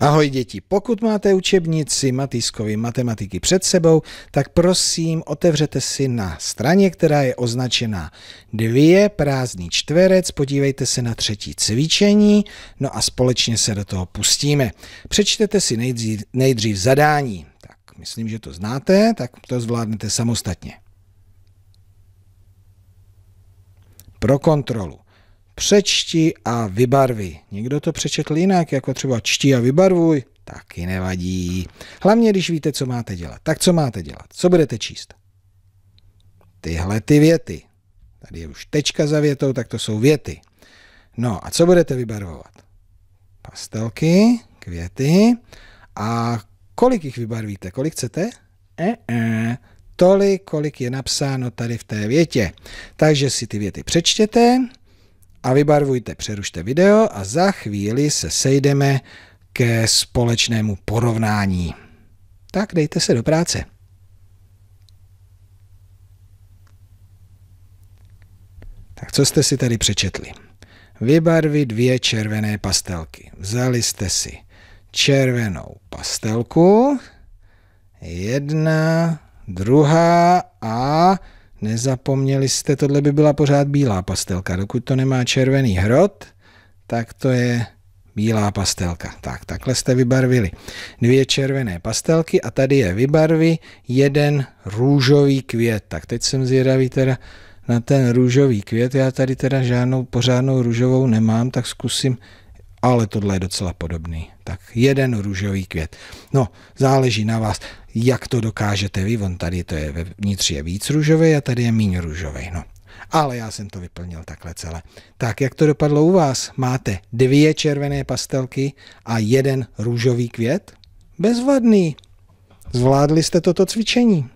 Ahoj děti, pokud máte učebnici Matýskovy matematiky před sebou, tak prosím otevřete si na straně, která je označena dvě, prázdný čtverec, podívejte se na třetí cvičení, no a společně se do toho pustíme. Přečtete si nejdřív, nejdřív zadání. Tak, myslím, že to znáte, tak to zvládnete samostatně. Pro kontrolu přečti a vybarvi. Někdo to přečetl jinak, jako třeba čti a vybarvuj, taky nevadí. Hlavně, když víte, co máte dělat. Tak co máte dělat? Co budete číst? Tyhle ty věty. Tady je už tečka za větou, tak to jsou věty. No a co budete vybarvovat? Pastelky, květy a kolik jich vybarvíte? Kolik chcete? E -e. Tolik, kolik je napsáno tady v té větě. Takže si ty věty přečtěte, a vybarvujte, přerušte video a za chvíli se sejdeme ke společnému porovnání. Tak dejte se do práce. Tak co jste si tady přečetli? Vybarvit dvě červené pastelky. Vzali jste si červenou pastelku, jedna, druhá a Nezapomněli jste, tohle by byla pořád bílá pastelka. Dokud to nemá červený hrot, tak to je bílá pastelka. Tak, takhle jste vybarvili dvě červené pastelky a tady je vybarví jeden růžový květ. Tak teď jsem zvědavý teda na ten růžový květ. Já tady teda žádnou pořádnou růžovou nemám, tak zkusím ale tohle je docela podobný. Tak jeden růžový květ. No, záleží na vás, jak to dokážete vy. On tady to je, vnitř je víc růžový a tady je méně růžový. No, ale já jsem to vyplnil takhle celé. Tak, jak to dopadlo u vás? Máte dvě červené pastelky a jeden růžový květ? Bezvadný. Zvládli jste toto cvičení.